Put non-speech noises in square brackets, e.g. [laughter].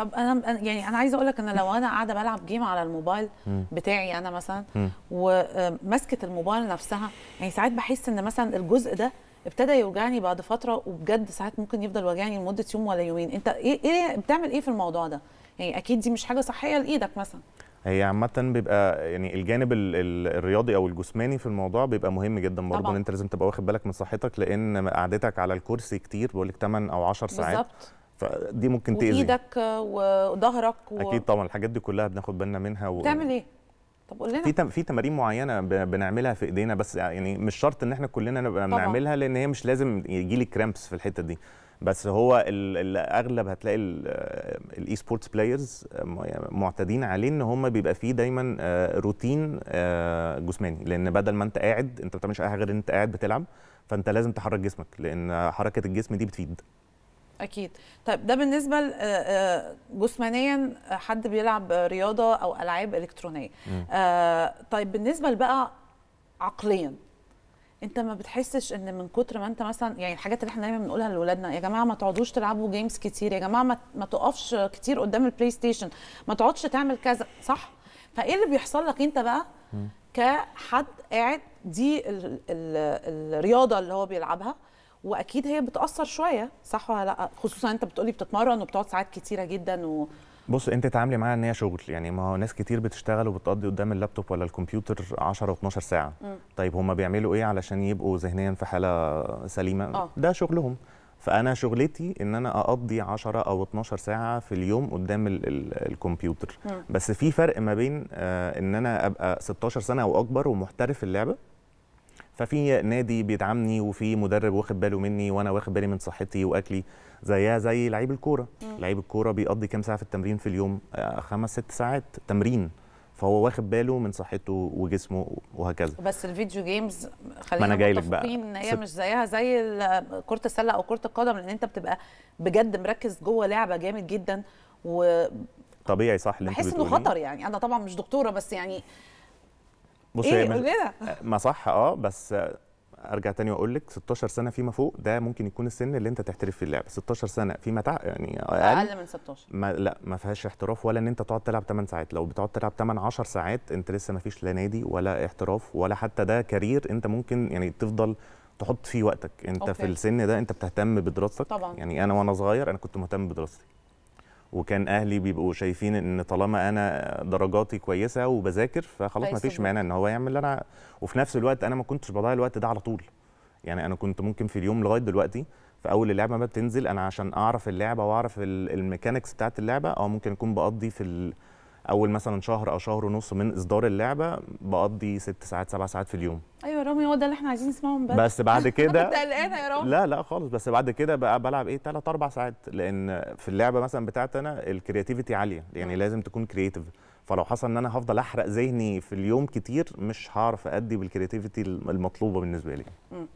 طب انا يعني انا عايزه اقول لك ان لو انا قاعده بلعب جيم على الموبايل بتاعي انا مثلا ومسكه آه، الموبايل نفسها يعني ساعات بحس ان مثلا الجزء ده ابتدى يوجعني بعد فتره وبجد ساعات ممكن يفضل واجعني لمده يوم ولا يومين انت ايه ايه بتعمل ايه في الموضوع ده يعني اكيد دي مش حاجه صحيه لايدك مثلا هي عامة بيبقى يعني الجانب الرياضي او الجسماني في الموضوع بيبقى مهم جدا برضه ان انت لازم تبقى واخد بالك من صحتك لان قعدتك على الكرسي كتير بقول لك 8 او 10 ساعات بالظبط فدي ممكن تاذي وايدك وظهرك و... اكيد طبعا الحاجات دي كلها بناخد بالنا منها و... بتعمل ايه طب قول لنا في تم... في تمارين معينه ب... بنعملها في ايدينا بس يعني مش شرط ان احنا كلنا نبقى بنعملها لان هي مش لازم يجي لي كرامبس في الحته دي بس هو الاغلب هتلاقي الاي سبورتس بلايرز معتادين عليه ان هم بيبقى فيه دايما آه، روتين آه، جسماني لان بدل ما انت قاعد انت ما بتعملش اي حاجه غير ان انت قاعد بتلعب فانت لازم تحرك جسمك لان حركه الجسم دي بتفيد اكيد طيب ده بالنسبه آه، آه، جسمانيا حد بيلعب رياضه او العاب الكترونيه آه، طيب بالنسبه لبقى عقليا انت ما بتحسش ان من كتر ما انت مثلا يعني الحاجات اللي احنا دايما بنقولها لاولادنا يا جماعه ما تقعدوش تلعبوا جيمز كتير يا جماعه ما, تقفش كتير قدام البلاي ستيشن ما تقعدش تعمل كذا صح فايه اللي بيحصل لك انت بقى كحد قاعد دي الرياضه اللي هو بيلعبها واكيد هي بتاثر شويه صح ولا لا خصوصا انت بتقولي بتتمرن وبتقعد ساعات كتيره جدا و... بص انت تعاملي معاها ان هي شغل يعني ما هو ناس كتير بتشتغل وبتقضي قدام اللابتوب ولا الكمبيوتر 10 و12 ساعه م. طيب هم بيعملوا ايه علشان يبقوا ذهنيا في حاله سليمه أوه. ده شغلهم فانا شغلتي ان انا اقضي 10 او 12 ساعه في اليوم قدام الـ الـ الكمبيوتر م. بس في فرق ما بين آه ان انا ابقى 16 سنه او اكبر ومحترف اللعبه ففي نادي بيدعمني وفي مدرب واخد باله مني وانا واخد بالي من صحتي واكلي زيها زي لعيب الكوره لعيب الكوره بيقضي كام ساعه في التمرين في اليوم آه، خمس ست ساعات تمرين فهو واخد باله من صحته وجسمه وهكذا بس الفيديو جيمز خلينا متفقين ان هي مش زيها زي كره السله او كره القدم لان انت بتبقى بجد مركز جوه لعبه جامد جدا و طبيعي صح اللي انت بحس انه خطر يعني انا طبعا مش دكتوره بس يعني بصي إيه مش... آه، ما صح اه بس ارجع تاني واقول لك 16 سنه فيما فوق ده ممكن يكون السن اللي انت تحترف فيه اللعبه 16 سنه فيما تع... يعني اقل, أقل من 16 ما لا ما فيهاش احتراف ولا ان انت تقعد تلعب 8 ساعات لو بتقعد تلعب 8 10 ساعات انت لسه ما فيش لا نادي ولا احتراف ولا حتى ده كارير انت ممكن يعني تفضل تحط فيه وقتك انت أوكي. في السن ده انت بتهتم بدراستك طبعا. يعني انا وانا صغير انا كنت مهتم بدراستي وكان اهلي بيبقوا شايفين ان طالما انا درجاتي كويسه وبذاكر فخلاص ما فيش مانع ان هو يعمل اللي انا وفي نفس الوقت انا ما كنتش بضيع الوقت ده على طول يعني انا كنت ممكن في اليوم لغايه دلوقتي في اول اللعبه ما بتنزل انا عشان اعرف اللعبه واعرف الميكانكس بتاعت اللعبه او ممكن اكون بقضي في اول مثلا شهر او شهر ونص من اصدار اللعبه بقضي ست ساعات سبع ساعات في اليوم رامي هو ده اللي احنا عايزين نسمعه من بس بعد [laughs] كده قلقانه يا رامي لا لا خالص بس بعد كده بقى بلعب ايه ثلاث اربع ساعات لان في اللعبه مثلا بتاعتي انا الكرياتيفيتي عاليه يعني لازم تكون كرياتيف فلو حصل ان انا هفضل احرق ذهني في اليوم كتير مش هعرف ادي بالكرياتيفيتي المطلوبه بالنسبه لي